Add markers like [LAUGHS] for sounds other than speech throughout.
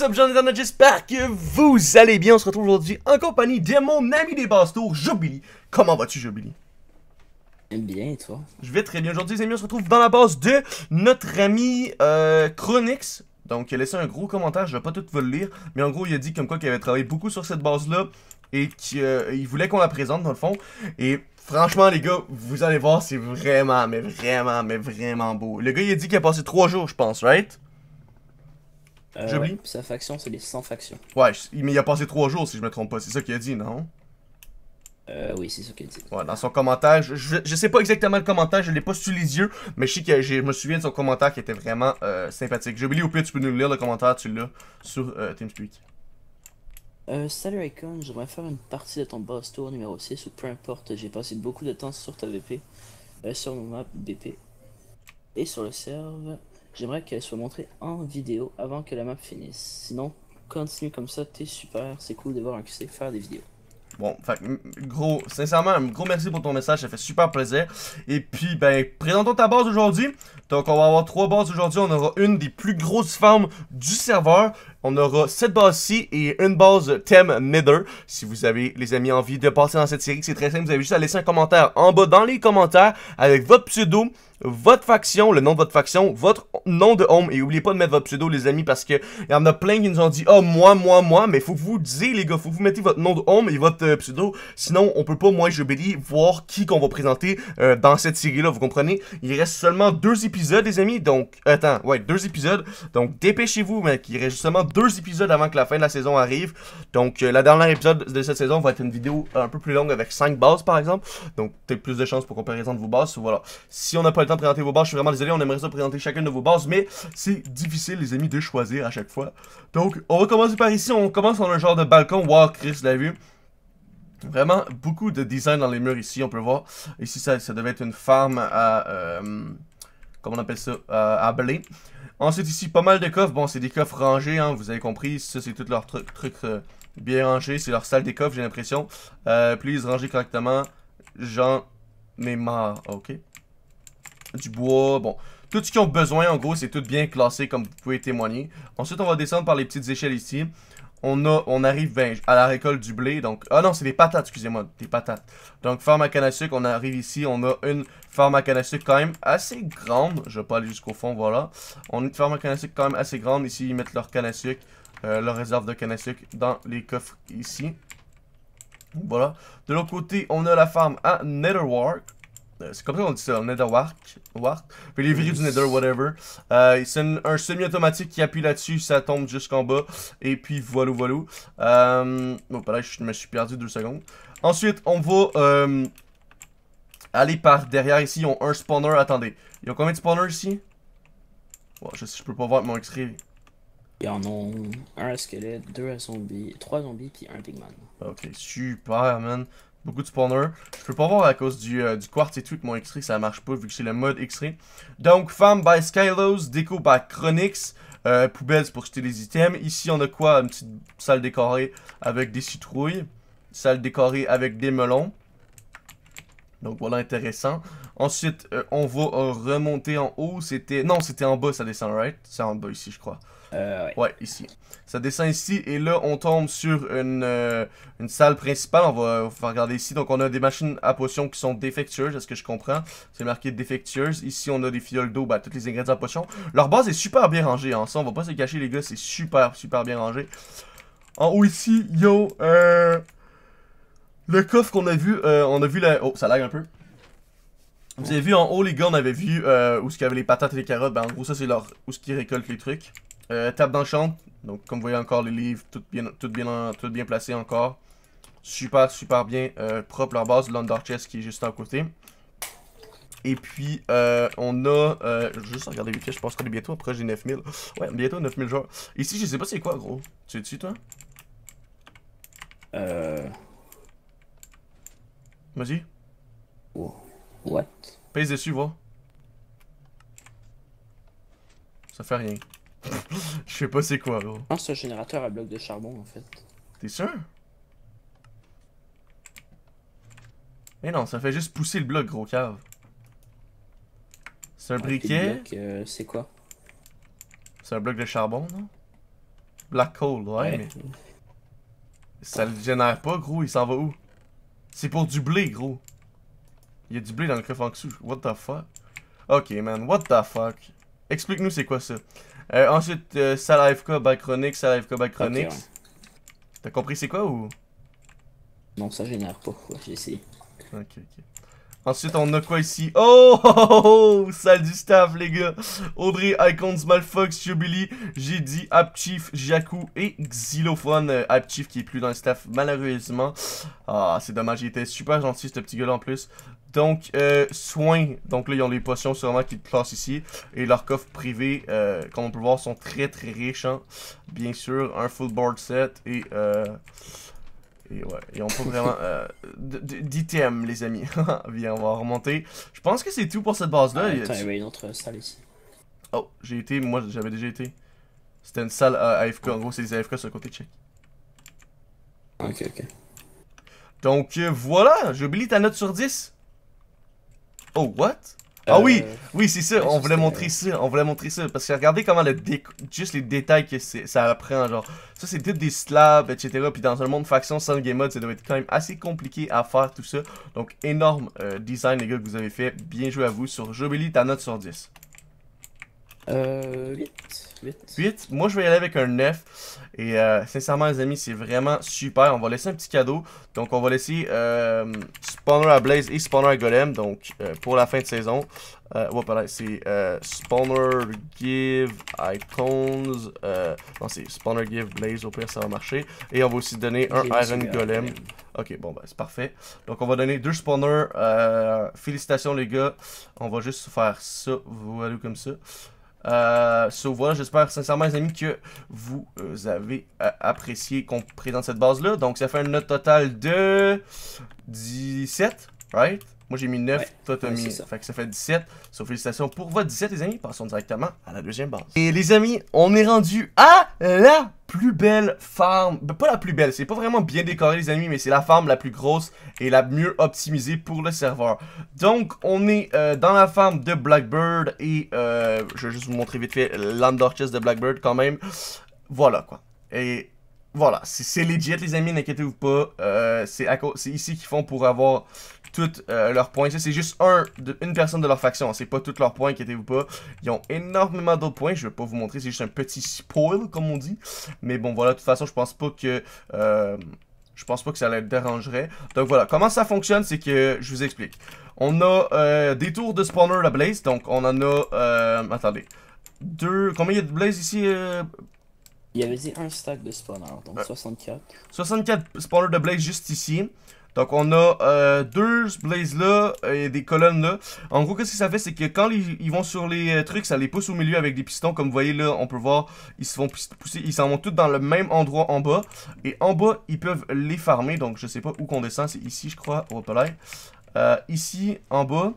what's up, j'espère que vous allez bien. On se retrouve aujourd'hui en compagnie de mon ami des bastours, Jobili. Comment vas-tu, Jobili? Bien, toi? Je vais très bien. Aujourd'hui, les amis, on se retrouve dans la base de notre ami euh, Chronix. Donc, il a laissé un gros commentaire, je vais pas tout vous le lire, mais en gros, il a dit comme quoi qu'il avait travaillé beaucoup sur cette base-là et qu'il euh, voulait qu'on la présente, dans le fond. Et franchement, les gars, vous allez voir, c'est vraiment, mais vraiment, mais vraiment beau. Le gars, il a dit qu'il a passé trois jours, je pense, right? Euh, J'oublie. sa faction, c'est les 100 factions. Ouais, mais il a passé 3 jours si je me trompe pas, c'est ça qu'il a dit, non? Euh, oui, c'est ça qu'il dit. Ouais, dans son commentaire, je, ne sais pas exactement le commentaire, je l'ai pas sous les yeux, mais je sais que je me souviens de son commentaire qui était vraiment euh, sympathique. J'ai oublié au pire, tu peux nous lire le commentaire, tu l'as sur euh, TeamSpeak. Euh, salut Icon, j'aimerais faire une partie de ton boss tour numéro 6 ou peu importe, j'ai passé beaucoup de temps sur ta VP, euh, sur mon map BP et sur le serve. J'aimerais qu'elle soit montrée en vidéo avant que la map finisse. Sinon, continue comme ça, t'es super. C'est cool de voir un QC faire des vidéos. Bon, fait, mm, gros, sincèrement, un gros merci pour ton message, ça fait super plaisir. Et puis, ben, présentons ta base aujourd'hui. Donc, on va avoir trois bases aujourd'hui. On aura une des plus grosses formes du serveur, on aura cette base-ci et une base thème Nether. Si vous avez, les amis, envie de passer dans cette série, c'est très simple. Vous avez juste à laisser un commentaire en bas dans les commentaires avec votre pseudo, votre faction, le nom de votre faction, votre nom de home. Et oubliez pas de mettre votre pseudo, les amis, parce que il y en a plein qui nous ont dit « oh, moi, moi, moi », mais faut que vous disiez, les gars, faut que vous mettez votre nom de home et votre euh, pseudo. Sinon, on peut pas, moi je voir qui qu'on va présenter euh, dans cette série-là, vous comprenez? Il reste seulement deux épisodes, les amis, donc... Attends, ouais, deux épisodes. Donc, dépêchez-vous, mec, il reste seulement deux épisodes avant que la fin de la saison arrive. Donc, euh, la dernière épisode de cette saison va être une vidéo un peu plus longue avec 5 bases, par exemple. Donc, peut-être plus de chances pour qu'on présente vos bases. Voilà. Si on n'a pas le temps de présenter vos bases, je suis vraiment désolé. On aimerait ça présenter chacune de vos bases, mais c'est difficile, les amis, de choisir à chaque fois. Donc, on va commencer par ici. On commence dans un genre de balcon. Wow, Chris l'a vu. Vraiment beaucoup de design dans les murs ici, on peut voir. Ici, ça, ça devait être une farm à... Euh, comment on appelle ça? Euh, à blé. Ensuite, ici, pas mal de coffres. Bon, c'est des coffres rangés, hein, vous avez compris. Ça, c'est tout leur truc, euh, bien rangé. C'est leur salle des coffres, j'ai l'impression. Euh, please, ranger correctement. J'en ai marre. OK. Du bois, bon. Tout ce qu'ils ont besoin, en gros, c'est tout bien classé, comme vous pouvez témoigner. Ensuite, on va descendre par les petites échelles ici on, on arrive ben, à la récolte du blé. Donc, ah non, c'est des patates, excusez-moi, des patates. Donc, farm à canne à sucre, on arrive ici, on a une farm à canne à sucre quand même assez grande. Je vais pas aller jusqu'au fond, voilà. On a une farm à canne à sucre quand même assez grande. Ici, ils mettent leur canne à sucre, euh, leur réserve de canne à sucre dans les coffres ici. Voilà. De l'autre côté, on a la farm à Netherwark. Euh, c'est comme ça qu'on dit ça, le Netherwark, Wark, puis les viré du Nether, whatever. Euh, c'est un semi-automatique qui appuie là-dessus, ça tombe jusqu'en bas, et puis voilà, voilà. Euh, bon, oh, là, je me suis perdu deux secondes. Ensuite, on va euh, aller par derrière ici, ils ont un spawner, attendez. Ils ont combien de spawners ici? Bon, je, je peux pas voir mon X-ray. Ils en ont un squelette, deux zombies, trois zombies, puis un pigman. Ok, super, man beaucoup de spawners. Je peux pas voir à cause euh, du, quartz et tout mon X-Ray ça marche pas vu que c'est le mode X-Ray. Donc Farm by Skylos, Déco by Chronix, euh, poubelles pour jeter les items. Ici on a quoi Une petite salle décorée avec des citrouilles, salle décorée avec des melons. Donc voilà, intéressant. Ensuite, euh, on va remonter en haut. C'était Non, c'était en bas, ça descend, right? C'est en bas ici, je crois. Euh, ouais. ici. Ça descend ici et là on tombe sur une, euh, une salle principale. On va, regarder ici. Donc on a des machines à potions qui sont défectueuses, est-ce que je comprends C'est marqué défectueuses. Ici on a des fioles d'eau, bah ben, toutes les ingrédients à potions. Leur base est super bien rangée, hein. ça on va pas se cacher les gars, c'est super super bien rangé. En haut ici, yo, euh, le coffre qu'on a vu, euh, on a vu la... Oh, ça lag un peu. Vous avez vu en haut les gars, on avait vu euh, où ce qu'il y avait les patates et les carottes, Bah en gros ça c'est leur... où ce qu'ils récoltent les trucs. Euh, table d'enchant. Donc, comme vous voyez encore, les livres, tout bien, tout bien, bien placé encore. Super, super bien. Euh, propre leur base, l'Under qui est juste à côté. Et puis, euh, on a... Euh, juste regarder vite je pense qu'on est bientôt après j'ai 9000. Ouais, bientôt 9000 joueurs. Ici, je sais pas c'est quoi, gros. Tu es dessus, toi? Euh... Vas-y. What? Pays dessus, va. Ça fait rien. [LAUGHS] Je sais pas c'est quoi, gros. Je c'est un générateur à bloc de charbon, en fait. T'es sûr? Eh non, ça fait juste pousser le bloc, gros cave. C'est un briquet. Euh, c'est quoi? C'est un bloc de charbon, non? Black coal, ouais, mais... Ça le génère pas, gros, il s'en va où? C'est pour du blé, gros. Il y a du blé dans le coffre en dessous. What the fuck? Ok, man, what the fuck? Explique-nous c'est quoi ça. Euh, ensuite ça euh, arrive quoi Bacronix, Salivka Bacronix. Okay, ouais. T'as compris c'est quoi ou Non, ça génère pas. quoi, j'ai essayé. Ok, ok. Ensuite, on a quoi ici Oh, [LAUGHS] oh, oh, oh, Salle du staff, les gars Audrey, Icons, Malfox, Jubilee, JD, dit Jakku et Xylophone. Euh, Abchief qui est plus dans le staff, malheureusement. Ah, c'est dommage, il était super gentil, ce petit gars-là, en plus. Donc, euh, soins. Donc là, ils ont les potions sûrement qui te placent ici. Et leurs coffres privés, euh, comme on peut voir, sont très très riches. Hein. Bien sûr, un full board set et... Euh, et ouais, ils ont pas vraiment [LAUGHS] euh, d'items, les amis. [LAUGHS] Viens, on va remonter. Je pense que c'est tout pour cette base-là. Ah, attends, il y a une autre salle ici. Oh, j'ai été, moi j'avais déjà été. C'était une salle AFK, en gros c'est les AFK sur le côté chez Ok, ok. Donc euh, voilà, j'oublie ta note sur 10. Oh, what? Ah euh, oui, oui, c'est ça, on voulait montrer ça, on voulait montrer ça, parce que regardez comment le déco, juste les détails que ça apprend, genre, ça c'est des slabs, etc, puis dans un monde faction sans game mode, ça doit être quand même assez compliqué à faire tout ça, donc énorme euh, design les gars que vous avez fait, bien joué à vous, sur Jobili ta note sur 10. Euh, 8. 8. 8. Moi, je vais y aller avec un 9. Et euh, sincèrement, les amis, c'est vraiment super. On va laisser un petit cadeau. Donc, on va laisser euh, Spawner à Blaze et Spawner à Golem. Donc, euh, pour la fin de saison. Euh, ouais, c'est Spawner Give Icons. non, c'est Spawner Give Blaze. Au pire, ça va marcher. Et on va aussi donner un Iron Golem. Ok, bon, ben, c'est parfait. Donc, on va donner deux spawners. félicitations, les gars. On va juste faire ça. Vous allez comme ça. Euh, so, voilà, j'espère sincèrement, les amis, que vous euh, avez euh, apprécié qu'on présente cette base-là. Donc, ça fait un note totale de 17, right? Moi, j'ai mis 9, toi, t'as mis. Fait que ça fait 17. Sauf félicitations pour votre 17, les amis. Passons directement à la deuxième base. Et les amis, on est rendu à la plus belle farm. Ben, pas la plus belle, c'est pas vraiment bien décoré, les amis, mais c'est la farm la plus grosse et la mieux optimisée pour le serveur. Donc, on est euh, dans la farm de Blackbird et euh, je vais juste vous montrer vite fait l'Andorchest de Blackbird quand même. Voilà quoi. Et voilà, c'est legit, les amis, n'inquiétez-vous pas. Euh, c'est ici qu'ils font pour avoir tous euh, leurs points. Ça, c'est juste un, de, une personne de leur faction. C'est pas tous leurs points, inquiétez-vous pas. Ils ont énormément d'autres points. Je vais pas vous montrer, c'est juste un petit spoil, comme on dit. Mais bon, voilà, de toute façon, je pense pas que... Euh, je pense pas que ça les dérangerait. Donc voilà, comment ça fonctionne, c'est que je vous explique. On a euh, des tours de spawner de blaze, donc on en a... attendez. Deux... Combien il y a de blaze ici il y avait dit un stack de spawner, donc 64. 64 spawners de blaze juste ici. Donc on a euh, deux blazes là et des colonnes là. En gros, qu'est-ce que ça fait, c'est que quand ils, vont sur les euh, trucs, ça les pousse au milieu avec des pistons. Comme vous voyez là, on peut voir, ils se font pousser, ils s'en vont tous dans le même endroit en bas. Et en bas, ils peuvent les farmer. Donc je sais pas où qu'on descend, c'est ici je crois. au euh, ici, en bas.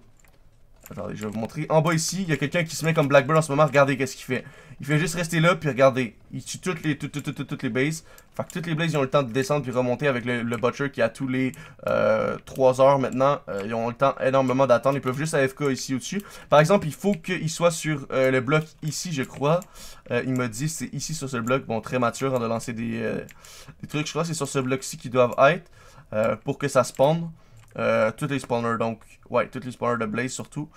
Attendez, je vais vous montrer. En bas ici, il y a quelqu'un qui se met comme Blackbird en ce moment. Regardez qu'est-ce qu'il fait. Il fait juste rester là, puis regardez. Il tue toutes les, toutes, toutes, toutes, toutes les bases toutes les Blaze, ont le temps de descendre puis remonter avec le, Butcher qui, a tous les 3 euh, heures maintenant, euh, ils ont le temps énormément d'attendre. Ils peuvent juste AFK ici au-dessus. Par exemple, il faut qu'il soit sur euh, le bloc ici, je crois. il m'a dit, c'est ici sur ce bloc. Bon, très mature hein, de lancer des, trucs. Je crois c'est sur ce bloc-ci qu'ils doivent être pour que ça spawn. toutes les spawners, donc, ouais, toutes les spawners de Blaze surtout.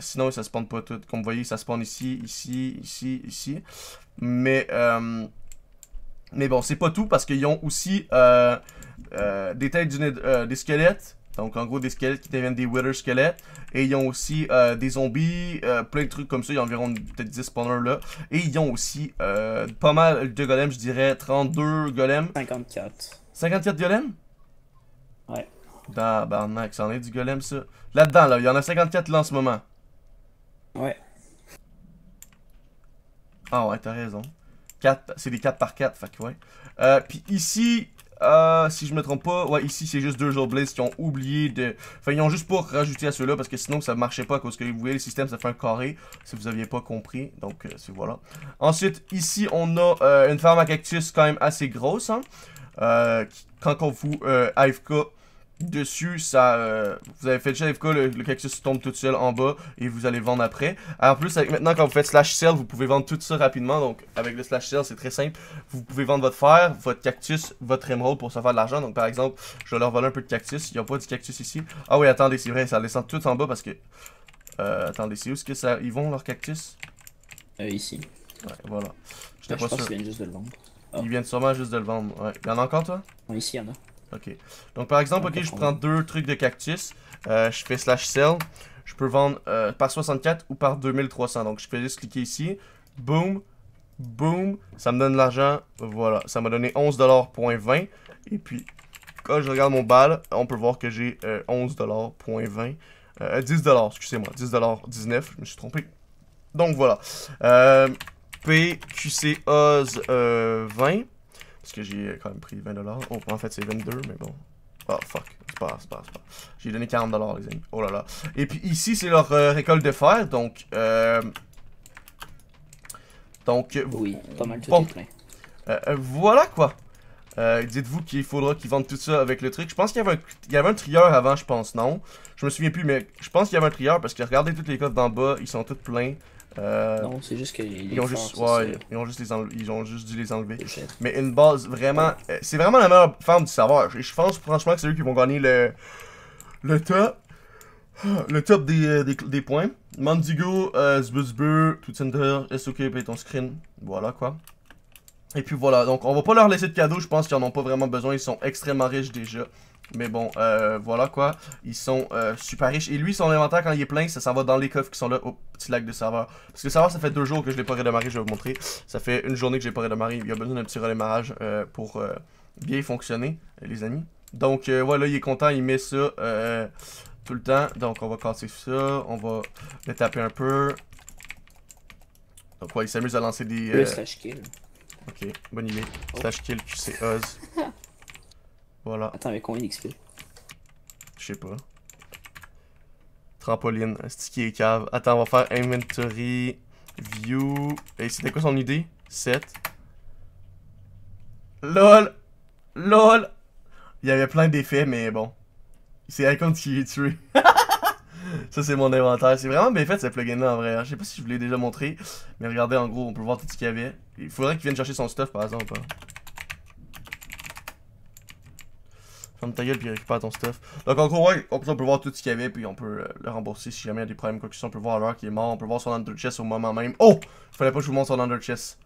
sinon, ça spawn pas toutes. Comme vous voyez, ça spawn ici, ici, ici, ici. Mais, mais bon, c'est pas tout parce qu'ils ont aussi euh, euh, des têtes euh, des squelettes. Donc en gros des squelettes qui deviennent des wither squelettes. Et ils ont aussi des zombies, plein de trucs comme ça. Il y a environ peut-être 10 spawners là. Et ils ont aussi pas mal de golems, je dirais 32 golems. 54. 54 golems? Ouais. ça en est du golem ça. Là-dedans là, il y en a 54 là en ce moment. Ouais. Ah ouais, t'as raison c'est des 4 par 4, fait que ouais. Euh, puis ici, euh, si je me trompe pas, ouais, ici c'est juste deux jours qui ont oublié de... Enfin, ils ont juste pour rajouter à ceux-là parce que sinon ça marchait pas parce que vous voyez le système, ça fait un carré, si vous aviez pas compris. Donc, euh, c'est voilà. Ensuite, ici, on a une ferme à cactus quand même assez grosse, hein, quand on vous AFK dessus, ça, euh, vous avez fait chef quoi le, cactus tombe tout seul en bas et vous allez vendre après. En plus, avec, maintenant quand vous faites slash sell, vous pouvez vendre tout ça rapidement. Donc avec le slash sell, c'est très simple. Vous pouvez vendre votre fer, votre cactus, votre émeraude pour se faire de l'argent. Donc par exemple, je vais leur voler un peu de cactus. Il n'y a pas de cactus ici. Ah oui, attendez, c'est vrai, ça descend tout en bas parce que... Euh, attendez, c'est où est-ce que ça... Ils vont, leur cactus euh, Ici. Ouais, voilà. je pense sûr. viennent juste de le vendre. Ils viennent sûrement juste de le vendre. Il y en a encore, toi Ici, il y en a. Ok. Donc, par exemple, ok, je prends deux trucs de cactus. Euh, je fais slash sell. Je peux vendre euh, par 64 ou par 2300. Donc, je fais juste cliquer ici. Boom. Boom. Ça me donne l'argent. Voilà. Ça m'a donné 11$.20. Et puis, quand je regarde mon bal, on peut voir que j'ai 11$.20. Euh, 10$, excusez-moi. 10$.19. Je me suis trompé. Donc, voilà. PQCOS 20. Parce que j'ai euh, quand même pris 20$. Oh, en fait, c'est 22, mais bon. Oh, fuck. C'est pas, c'est pas, pas. J'ai donné 40$, les amis. Oh là là. Et puis ici, c'est leur euh, récolte de fer, donc... Euh... Donc... Euh, oui, pas mal de bon. voilà, quoi. Dites-vous qu'il faudra qu'ils vendent tout ça avec le truc. Je pense qu'il y, avait un, trieur avant, je pense, non? Je me souviens plus, mais je pense qu'il y avait un trieur parce que regardez toutes les codes d'en bas, ils sont toutes pleins. Euh, non, c'est juste qu'ils ont juste, ont juste ils ont juste dû les enlever. Mais une base vraiment, euh, c'est vraiment la meilleure forme du savoir. Je, pense franchement que c'est eux qui vont gagner le le top, le top des, euh, des, points. Mandigo, euh, Zbuzbu, SOK, ton screen, voilà quoi. Et puis voilà, donc on va pas leur laisser de cadeaux, je pense qu'ils en ont pas vraiment besoin, ils sont extrêmement riches déjà. Mais bon, euh, voilà quoi. Ils sont euh, super riches. Et lui, son inventaire, quand il est plein, ça s'en va dans les coffres qui sont là. au petit lac de serveur. Parce que le serveur, ça fait deux jours que je l'ai pas redémarré, je vais vous montrer. Ça fait une journée que je j'ai pas redémarré. Il y a besoin d'un petit redémarrage euh, pour euh, bien fonctionner, les amis. Donc voilà, il est content, il met ça tout le temps. Donc on va casser ça, on va le taper un peu. Donc ouais, il s'amuse à lancer des... slash kill. Ok, bonne idée. Oh. Slash kill, QC Oz. Voilà. Attends, mais combien XP Je sais pas. Trampoline, c'est qui est cave. Attends, on va faire inventory, view. Et c'était quoi son idée 7. LOL LOL Il y avait plein d'effets, mais bon. C'est Icon qui est tué. [LAUGHS] Ça, c'est mon inventaire. C'est vraiment bien fait, ce plugin-là, en vrai. Hein. Je sais pas si je vous l'ai déjà montré, mais regardez, en gros, on peut voir tout ce qu'il y avait. Il faudrait qu'il vienne chercher son stuff, par exemple. Hein. Comme ta gueule, puis récupère ton stuff. Donc, en gros, ouais, on peut voir tout ce qu'il y avait, puis on peut euh, le rembourser si jamais il y a des problèmes, quoi que On peut voir l'heure qu'il est mort, on peut voir son under chest au moment même. Oh Il fallait pas que je vous montre son under chest.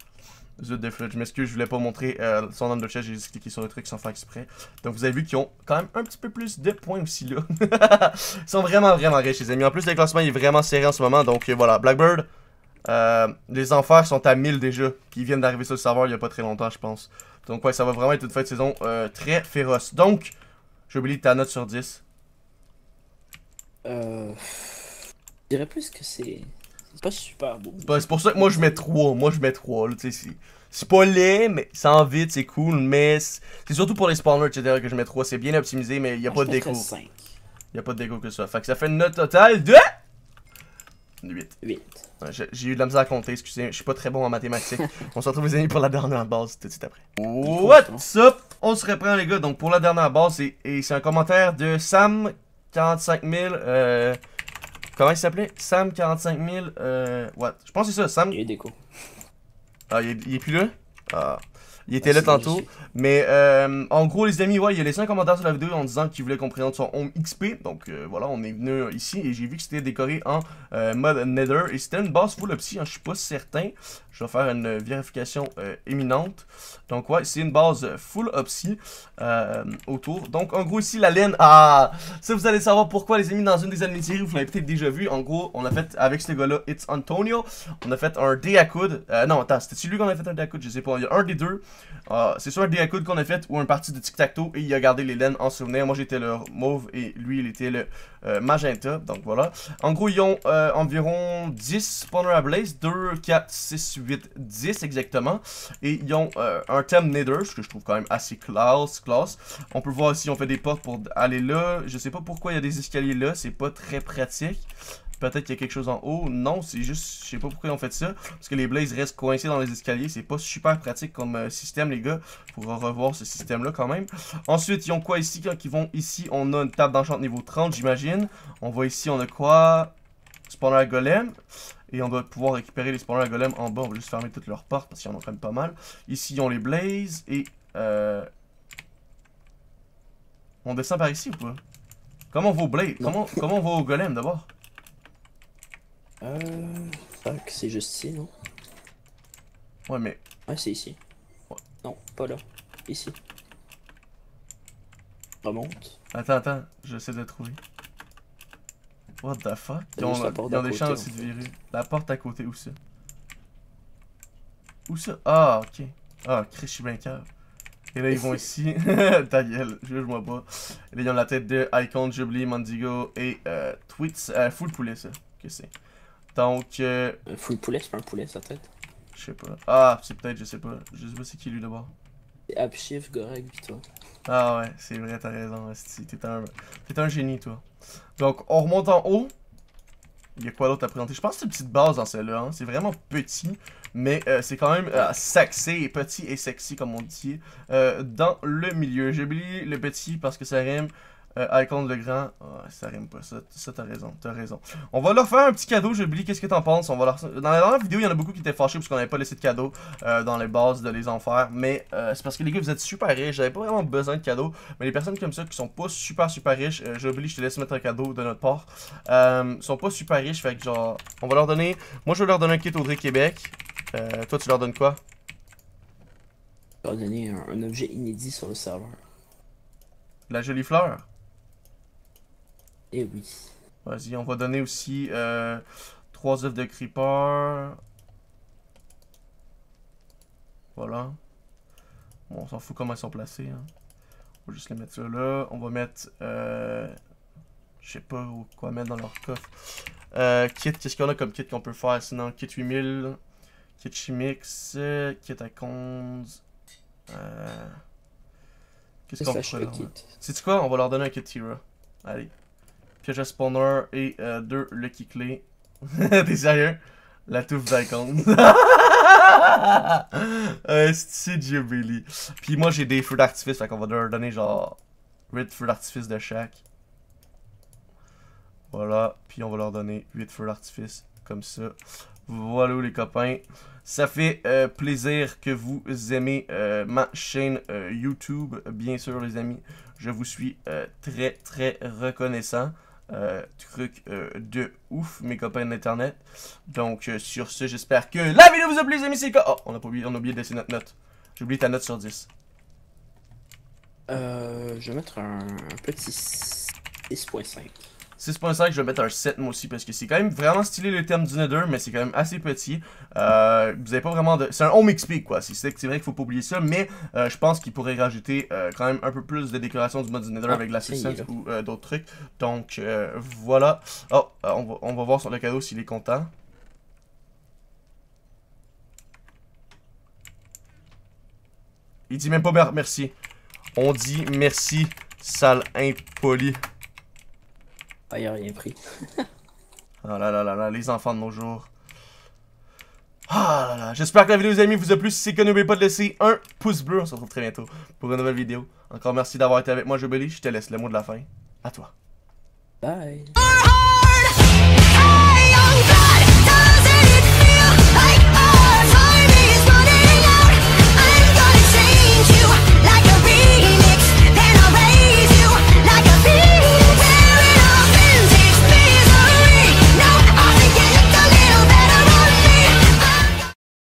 je m'excuse, je voulais pas montrer euh, son under chest, j'ai juste cliqué sur le truc sans faire exprès. Donc, vous avez vu qu'ils ont quand même un petit peu plus de points aussi là. [LAUGHS] Ils sont vraiment, vraiment riches, les amis. En plus, le classement est vraiment serré en ce moment, donc euh, voilà. Blackbird. les enfers sont à 1000 déjà, qui viennent d'arriver sur le serveur il y a pas très longtemps, je pense. Donc ouais, ça va vraiment être une fin saison très féroce. Donc, j'ai oublié ta note sur 10. Euh... Je dirais plus que c'est... C'est pas super beau. Bah, c'est pour ça que moi je mets 3. Moi je mets 3. C'est pas laid, mais en vite, c'est cool. Mais c'est surtout pour les spawners, etc. que je mets 3. C'est bien optimisé, mais il n'y a ah, pas de déco. Il n'y a pas de déco que ça. Fait que ça fait une note totale de. 8. 8. J'ai eu de la misère à compter, excusez, je suis pas très bon en mathématiques. [LAUGHS] On se retrouve les amis pour la dernière base tout de suite après. What's up? On se reprend les gars, donc pour la dernière base, et, c'est un commentaire de Sam 45000, euh, comment il s'appelait? Sam 45000, euh, what? Je pense que c'est ça, Sam. Il ah, est déco. Ah, il est plus là? Ah. Il était ah, là tantôt. Mais euh, en gros, les amis, ouais, il y a laissé un commentaire sur la vidéo en disant qu'il voulait qu'on présente son Home XP. Donc euh, voilà, on est venu ici et j'ai vu que c'était décoré en euh, mode Nether. Et c'était une base full opsi, hein, je suis pas certain. Je vais faire une vérification éminente. Donc ouais, c'est une base full psy autour. Donc en gros, ici, la laine. Ah Ça, vous allez savoir pourquoi, les amis, dans une des admin vous l'avez peut-être déjà vu. En gros, on a fait avec ce gars-là, It's Antonio. On a fait un day à coude. non, attends, c'était celui qu'on a fait un day à coude, je sais pas. Il y a un des deux. Ah, c'est soit un code qu'on a fait ou un partie de tic-tac-toe et il a gardé les laines en souvenir. Moi j'étais le mauve et lui il était le euh, magenta. Donc voilà. En gros, ils ont euh, environ 10 spawners à blaze. 2, 4, 6, 8, 10 exactement. Et ils ont euh, un thème nether, ce que je trouve quand même assez classe. classe. On peut voir si on fait des portes pour aller là. Je sais pas pourquoi il y a des escaliers là, c'est pas très pratique peut-être qu'il y a quelque chose en haut. Non, c'est juste, je sais pas pourquoi ils ont fait ça. Parce que les blazes restent coincés dans les escaliers. C'est pas super pratique comme euh, système, les gars. Faudra revoir ce système-là quand même. Ensuite, ils ont quoi ici Quand ils vont ici, on a une table d'enchant niveau 30, j'imagine. On voit ici, on a quoi Spawner à golem. Et on doit pouvoir récupérer les spawners à golem en bas. On va juste fermer toutes leurs portes parce qu'il y en a quand même pas mal. Ici, ils ont les blazes, Et... Euh... On descend par ici ou pas Comment on va Blaze comment, comment on va au golem d'abord euh... Fuck, c'est juste ici, non Ouais, mais... Ouais, ah, c'est ici. Ouais. Non, pas là. Ici. Remonte. Attends, attends, j'essaie de trouver. What the fuck? Ils ont, des chances aussi de virer. La porte à côté, où ça? Où ça? Ah, ok. Ah, Chris, je Et là, ils vont [LAUGHS] ici. [LAUGHS] Ta je juge pas. Et là, ils ont la tête de Icon, Jubilee, Mandigo et euh, Tweets. Euh, full poulet, ça. Que c'est. Donc. Euh... Full poulet, c'est pas un poulet sa tête. Je sais pas. Ah, c'est peut-être, je sais pas. Je sais pas c'est qui lui d'abord. Abshif, Goreg, pis toi. Ah ouais, c'est vrai, t'as raison. T'es un... un génie, toi. Donc, on remonte en haut. Il y a quoi d'autre à présenter? Je pense que c'est une petite base dans celle-là. Hein. C'est vraiment petit, mais euh, c'est quand même euh, sexy petit et sexy, comme on dit, euh, dans le milieu. J'ai oublié le petit parce que ça rime euh, Icon le Grand. ça rime pas, ça. Ça, t'as raison. T'as raison. On va leur faire un petit cadeau. J'ai oublié qu'est-ce que t'en penses. On va leur... Dans la dernière vidéo, il y en a beaucoup qui étaient fâchés parce qu'on n'avait pas laissé de cadeau euh, dans les bases de les enfers. Mais euh, c'est parce que les gars, vous êtes super riches. J'avais pas vraiment besoin de cadeaux. Mais les personnes comme ça qui sont pas super super riches, euh, j'oublie, je te laisse mettre un cadeau de notre part. Euh, sont pas super riches. Fait que genre, on va leur donner. Moi, je vais leur donner un kit Audrey Québec. Euh, toi, tu leur donnes quoi Je vais leur donner un objet inédit sur le serveur. La jolie fleur et eh oui. Vas-y, on va donner aussi euh, 3 œufs de creeper. Voilà. Bon, on s'en fout comment ils sont placés. Hein. On va juste les mettre là. On va mettre... Euh, je sais pas quoi mettre dans leur coffre. Euh, kit, qu'est-ce qu'on a comme kit qu'on peut faire sinon? Kit 8000, kit chimix, kit à cons. Euh, qu'est-ce qu'on peut faire? C'est quoi? On va leur donner un kit Tira. Allez que spawner et euh, deux lucky clés. [LAUGHS] T'es sérieux? La touffe d'icon. [LAUGHS] Euh, c'est Dieu Billy. Puis moi j'ai des feux d'artifice, fait qu'on va leur donner genre 8 feux d'artifice de chaque. Voilà, puis on va leur donner 8 feux d'artifice comme ça. Voilà les copains. Ça fait euh, plaisir que vous aimez ma chaîne YouTube. Bien sûr les amis, je vous suis très très reconnaissant. Euh, truc euh, de ouf, mes copains internet Donc, euh, sur ce, j'espère que la vidéo vous a plu, les amis. C'est Oh, on a, oublié, on a oublié de laisser notre note. J'ai oublié ta note sur 10. Euh, je vais mettre un, un petit 6.5. 6.5, je vais mettre un 7 moi aussi parce que c'est quand même vraiment stylé le thème du Nether, mais c'est quand même assez petit. Euh, vous avez pas vraiment de... C'est un home XP quoi, c'est vrai qu'il faut pas oublier ça, mais euh, je pense qu'il pourrait rajouter euh, quand même un peu plus de décoration du mode du Nether ah, avec la ou d'autres trucs. Donc voilà. Oh, on va, on va voir sur le cadeau s'il est content. Il dit même pas merci. On dit merci, sale impoli. [LAUGHS] Ah, rien pris. Oh là là là là, les enfants de nos jours. Oh là là, j'espère que la vidéo, les amis, vous a plu. Si c'est que n'oubliez pas de laisser un pouce bleu. On se retrouve très bientôt pour une nouvelle vidéo. Encore merci d'avoir été avec moi, Jobili. Je te laisse le mot de la fin. À toi. Bye.